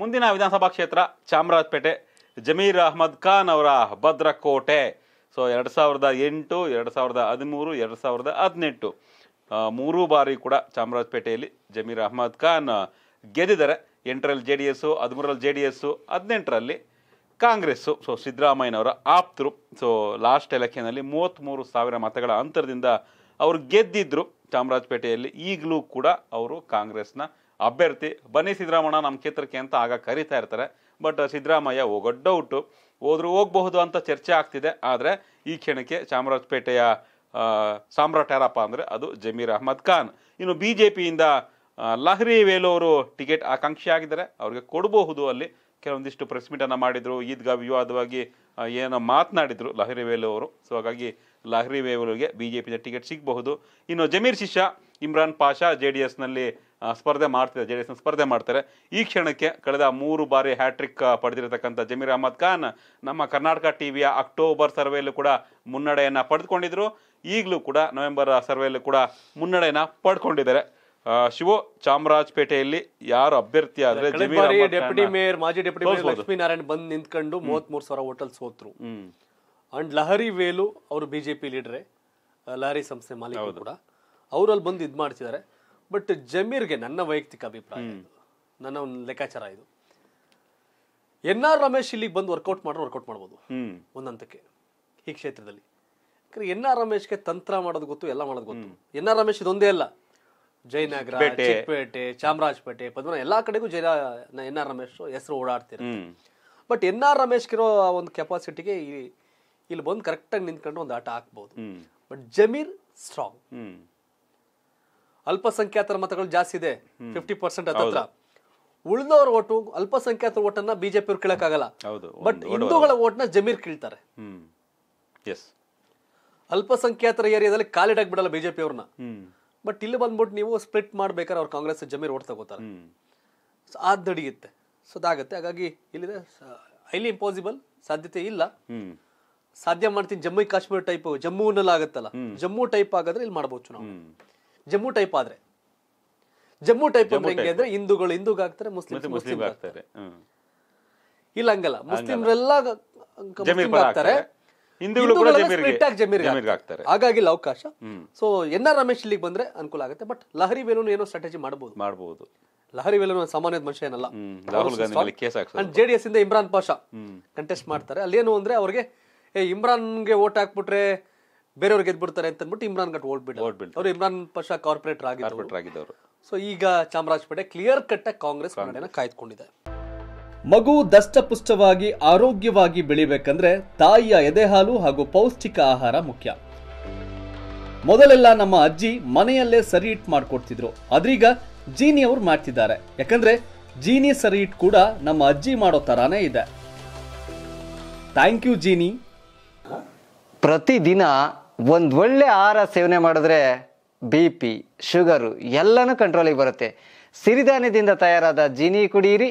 ಮುಂದಿನ ವಿಧಾನಸಭಾ ಕ್ಷೇತ್ರ ಚಾಮರಾಜಪೇಟೆ ಜಮೀರ್ ಅಹಮದ್ ಖಾನ್ ಅವರ ಭದ್ರಕೋಟೆ ಸೊ ಎರಡು ಸಾವಿರದ ಎಂಟು ಎರಡು ಸಾವಿರದ ಹದಿಮೂರು ಎರಡು ಸಾವಿರದ ಹದಿನೆಂಟು ಮೂರು ಬಾರಿ ಕೂಡ ಚಾಮರಾಜಪೇಟೆಯಲ್ಲಿ ಜಮೀರ್ ಅಹಮದ್ ಖಾನ್ ಗೆದ್ದಿದ್ದಾರೆ ಎಂಟರಲ್ಲಿ ಜೆ ಡಿ ಎಸ್ಸು ಹದಿಮೂರಲ್ಲಿ ಜೆ ಡಿ ಎಸ್ಸು ಹದಿನೆಂಟರಲ್ಲಿ ಕಾಂಗ್ರೆಸ್ಸು ಸೊ ಸಿದ್ದರಾಮಯ್ಯನವರ ಆಪ್ತರು ಸೊ ಲಾಸ್ಟ್ ಎಲೆಕ್ಷನಲ್ಲಿ ಮೂವತ್ತ್ಮೂರು ಸಾವಿರ ಮತಗಳ ಅಂತರದಿಂದ ಅವರು ಗೆದ್ದಿದ್ದರು ಚಾಮರಾಜಪೇಟೆಯಲ್ಲಿ ಈಗಲೂ ಕೂಡ ಅವರು ಕಾಂಗ್ರೆಸ್ನ ಅಭ್ಯರ್ಥಿ ಬನ್ನಿ ಸಿದ್ದರಾಮಣ್ಣ ನಮ್ಮ ಕ್ಷೇತ್ರಕ್ಕೆ ಅಂತ ಆಗ ಕರೀತಾ ಇರ್ತಾರೆ ಬಟ್ ಸಿದ್ದರಾಮಯ್ಯ ಹೋಗೋದು ಡೌಟು ಹೋದರೂ ಹೋಗಬಹುದು ಅಂತ ಚರ್ಚೆ ಆಗ್ತಿದೆ ಆದರೆ ಈ ಕ್ಷಣಕ್ಕೆ ಚಾಮರಾಜಪೇಟೆಯ ಸಾಮ್ರಾಟ್ ಯಾರಪ್ಪ ಅಂದರೆ ಅದು ಜಮೀರ್ ಅಹಮದ್ ಖಾನ್ ಇನ್ನು ಬಿ ಜೆ ಪಿಯಿಂದ ಲಹರಿ ವೇಲೋರು ಟಿಕೆಟ್ ಆಕಾಂಕ್ಷಿ ಆಗಿದ್ದಾರೆ ಅವ್ರಿಗೆ ಕೊಡಬಹುದು ಅಲ್ಲಿ ಕೆಲವೊಂದಿಷ್ಟು ಪ್ರೆಸ್ ಮೀಟನ್ನು ಮಾಡಿದರು ಈದ್ಗಾ ವಿವಾದವಾಗಿ ಏನೋ ಮಾತನಾಡಿದರು ಲಹರಿ ವೇಲು ಅವರು ಸೊ ಹಾಗಾಗಿ ಲಹರಿ ವೇಲುಗೆ ಬಿ ಜೆ ಪಿಯ ಟಿಕೆಟ್ ಸಿಗಬಹುದು ಇನ್ನು ಜಮೀರ್ ಶಿಷಾ ಇಮ್ರಾನ್ ಪಾಷಾ ಜೆ ಡಿ ಎಸ್ನಲ್ಲಿ ಸ್ಪರ್ಧೆ ಮಾಡ್ತಿದ್ದಾರೆ ಜೆ ಡಿ ಎಸ್ನ ಸ್ಪರ್ಧೆ ಮಾಡ್ತಾರೆ ಈ ಕ್ಷಣಕ್ಕೆ ಕಳೆದ ಮೂರು ಬಾರಿ ಹ್ಯಾಟ್ರಿಕ್ ಪಡೆದಿರತಕ್ಕಂಥ ಜಮೀರ್ ಅಹಮದ್ ಖಾನ್ ನಮ್ಮ ಕರ್ನಾಟಕ ಟಿ ವಿಯ ಅಕ್ಟೋಬರ್ ಸರ್ವೆಯಲ್ಲೂ ಕೂಡ ಮುನ್ನಡೆಯನ್ನು ಪಡೆದುಕೊಂಡಿದ್ದರು ಈಗಲೂ ಕೂಡ ನವೆಂಬರ್ ಸರ್ವೆಯಲ್ಲೂ ಕೂಡ ಮುನ್ನಡೆಯನ್ನು ಪಡ್ಕೊಂಡಿದ್ದಾರೆ ಶಿವ ಚಾಮರಾಜಪೇಟೆಯಲ್ಲಿ ಯಾರು ಅಭ್ಯರ್ಥಿ ಆದ್ರೆ ಡೆಪ್ಯೂಟಿ ಮೇಯರ್ ಮಾಜಿ ಡೆಪ್ಯೂಟಿ ಮೇಯರ್ ಲಕ್ಷ್ಮೀನಾರಾಯಣ್ ಬಂದ್ ನಿಂತ್ಕೊಂಡು ಮೂವತ್ತ್ ಮೂರ್ ಸಾವಿರ ಹೋಟೆಲ್ ಸೋತ್ರು ಅಂಡ್ ಲಹರಿ ವೇಲು ಅವರು ಬಿಜೆಪಿ ಲೀಡ್ರೆ ಲಹರಿ ಸಂಸ್ಥೆ ಮಾಲೀಕ ಕೂಡ ಅವರಲ್ಲಿ ಅಲ್ಲಿ ಬಂದು ಇದು ಮಾಡ್ತಿದ್ದಾರೆ ಬಟ್ ಜಮೀರ್ಗೆ ನನ್ನ ವೈಯಕ್ತಿಕ ಅಭಿಪ್ರಾಯ ನನ್ನ ಒಂದು ಲೆಕ್ಕಾಚಾರ ಇದು ಎನ್ ಆರ್ ರಮೇಶ್ ಇಲ್ಲಿಗೆ ಬಂದು ವರ್ಕೌಟ್ ಮಾಡೋ ವರ್ಕೌಟ್ ಮಾಡ್ಬೋದು ಒಂದಂತಕ್ಕೆ ಈ ಕ್ಷೇತ್ರದಲ್ಲಿ ಯಾಕಂದ್ರೆ ಎನ್ ಆರ್ ರಮೇಶ್ಗೆ ತಂತ್ರ ಮಾಡೋದು ಗೊತ್ತು ಎಲ್ಲ ಮಾಡೋದು ಗೊತ್ತು ಎನ್ ಆರ್ ರಮೇಶ್ ಇದೊಂದೇ ಅಲ್ಲ ಜಯನಗರ ಚಿಕ್ಕಪೇಟೆ ಚಾಮರಾಜಪೇಟೆ ಪದ್ಮನ ಎಲ್ಲಾ ಕಡೆಗೂ ಜಯ ಎನ್ ಆರ್ ರಮೇಶ್ ಹೆಸರು ಓಡಾಡ್ತಿರ ಬಟ್ ಎನ್ ಆರ್ ಇರೋ ಒಂದು ಕೆಪಾಸಿಟಿಗೆ ಇಲ್ಲಿ ಬಂದು ಆಗಿ ನಿಂತ್ಕೊಂಡು ಒಂದು ಆಟ ಹಾಕ್ಬೋದು ಬಟ್ ಜಮೀರ್ ಸ್ಟ್ರಾಂಗ್ ಅಲ್ಪಸಂಖ್ಯಾತರ ಮತಗಳು ಜಾಸ್ತಿ ಇದೆ ಫಿಫ್ಟಿ ಪರ್ಸೆಂಟ್ ಹತ್ರ ಉಳಿದವರ ಓಟು ಅಲ್ಪಸಂಖ್ಯಾತರ ಓಟನ್ನ ಬಿಜೆಪಿ ಕೀಳಕ್ಕಾಗಲ್ಲ ಬಟ್ ಹಿಂದೂಗಳ ಓಟ್ನ ಜಮೀರ್ ಕೀಳ್ತಾರೆ ಅಲ್ಪಸಂಖ್ಯಾತರ ಏರಿಯಾದಲ್ಲಿ ಕಾಲಿಡಕ್ ಬಿಡಲ್ಲ ಬಿಜೆಪಿ ಅವ್ರನ್ನ ಬಟ್ ಇಲ್ಲಿ ಬಂದ್ಬಿಟ್ಟು ನೀವು ಸ್ಪ್ಲಿಟ್ ಮಾಡ್ಬೇಕಾದ್ರೆ ಅವ್ರು ಕಾಂಗ್ರೆಸ್ ಜಮೀರ್ ಓಟ್ ತಗೋತಾರೆ ಸೊ ಅದು ನಡೆಯುತ್ತೆ ಸೊ ಅದಾಗುತ್ತೆ ಹಾಗಾಗಿ ಇಲ್ಲಿದೆ ಹೈಲಿ ಇಂಪಾಸಿಬಲ್ ಸಾಧ್ಯತೆ ಇಲ್ಲ ಸಾಧ್ಯ ಮಾಡ್ತೀನಿ ಜಮ್ಮು ಕಾಶ್ಮೀರ ಟೈಪ್ ಜಮ್ಮುನಲ್ಲಿ ಆಗುತ್ತಲ್ಲ ಜಮ್ಮು ಟೈಪ್ ಆಗಾದ್ರೆ ಇಲ್ಲಿ ಮಾಡ್ಬೋದು ಚುನಾವಣೆ ಜಮ್ಮು ಟೈಪ್ ಆದ್ರೆ ಜಮ್ಮು ಟೈಪ್ ಅಂದ್ರೆ ಹಿಂದೂಗಳು ಹಿಂದೂಗ್ ಆಗ್ತಾರೆ ಮುಸ್ಲಿಂ ಮುಸ್ಲಿಂ ಆಗ್ತಾರೆ ಇಲ್ಲ ಹಂಗಲ್ಲ ಮುಸ್ಲಿಮ್ರೆಲ್ಲ ಆಗ್ತಾರೆ ಹಾಗಾಗಿ ಅವಕಾಶ ಸೊ ಎನ್ ಆರ್ ರಮೇಶ್ ಇಲ್ಲಿಗೆ ಬಂದ್ರೆ ಅನುಕೂಲ ಆಗುತ್ತೆ ಬಟ್ ಲಹರಿ ವೇಲು ಏನೋ ಸ್ಟ್ರಾಟಜಿ ಮಾಡಬಹುದು ಮಾಡಬಹುದು ಲಹರಿ ವೇಲು ಸಾಮಾನ್ಯದ ಮನುಷ್ಯ ಏನಲ್ಲ ರಾಹುಲ್ ಜೆ ಡಿ ಎಸ್ ಇಂದ ಇಮ್ರಾನ್ ಪಾಷಾ ಕಂಟೆಸ್ಟ್ ಮಾಡ್ತಾರೆ ಅಲ್ಲೇನು ಅಂದ್ರೆ ಅವ್ರಿಗೆ ಏ ಇಮ್ರಾನ್ಗೆ ಓಟ್ ಹಾಕ್ಬಿಟ್ರೆ ಬೇರೆಯವ್ರಿಗೆ ಗೆದ್ಬಿಡ್ತಾರೆ ಅಂತ ಅಂದ್ಬಿಟ್ಟು ಇಮ್ರಾನ್ ಘಟ್ ಓಟ್ ಬಿಡ್ ಅವ್ರು ಇಮ್ರಾನ್ ಪಾಷಾ ಕಾರ್ಪೊರೇಟರ್ ಆಗಿದ್ದಾರೆ ಸೊ ಈಗ ಚಾಮರಾಜಪೇಟೆ ಕ್ಲಿಯರ್ ಕಟ್ ಕಾಂಗ್ರೆಸ್ ಕಾಯ್ದುಕೊಂಡಿದೆ ಮಗು ದಷ್ಟಪುಷ್ಟವಾಗಿ ಆರೋಗ್ಯವಾಗಿ ಬೆಳಿಬೇಕಂದ್ರೆ ತಾಯಿಯ ಎದೆಹಾಲು ಹಾಗೂ ಪೌಷ್ಟಿಕ ಆಹಾರ ಮುಖ್ಯ ಮೊದಲೆಲ್ಲ ನಮ್ಮ ಅಜ್ಜಿ ಮನೆಯಲ್ಲೇ ಸರಿ ಇಟ್ ಮಾಡ್ಕೊಡ್ತಿದ್ರು ಅದ್ರೀಗ ಜೀನಿ ಅವ್ರು ಮಾಡ್ತಿದ್ದಾರೆ ಯಾಕಂದ್ರೆ ಜೀನಿ ಸರಿ ಇಟ್ ಕೂಡ ನಮ್ಮ ಅಜ್ಜಿ ಮಾಡೋ ತರಾನೇ ಇದೆ ಥ್ಯಾಂಕ್ ಯು ಜೀನಿ ಪ್ರತಿದಿನ ಒಂದು ಒಳ್ಳೆ ಆಹಾರ ಸೇವನೆ ಮಾಡಿದ್ರೆ ಬಿ ಪಿ ಶುಗರು ಎಲ್ಲನೂ ಕಂಟ್ರೋಲಿಗೆ ಬರುತ್ತೆ ಸಿರಿಧಾನ್ಯದಿಂದ ತಯಾರಾದ ಜೀನಿ ಕುಡಿಯಿರಿ